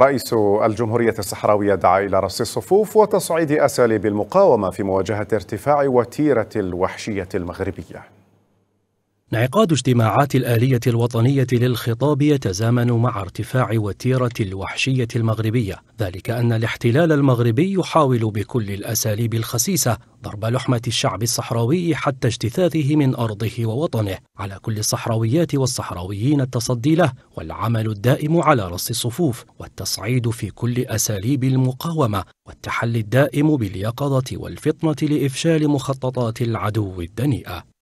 رئيس الجمهورية الصحراوية دعا إلى رص الصفوف وتصعيد أساليب المقاومة في مواجهة ارتفاع وتيرة الوحشية المغربية انعقاد اجتماعات الآلية الوطنية للخطاب يتزامن مع ارتفاع وتيرة الوحشية المغربية، ذلك أن الاحتلال المغربي يحاول بكل الأساليب الخسيسة ضرب لحمة الشعب الصحراوي حتى اجتثاثه من أرضه ووطنه، على كل الصحراويات والصحراويين التصدي له، والعمل الدائم على رص الصفوف، والتصعيد في كل أساليب المقاومة، والتحلي الدائم باليقظة والفطنة لإفشال مخططات العدو الدنيئة.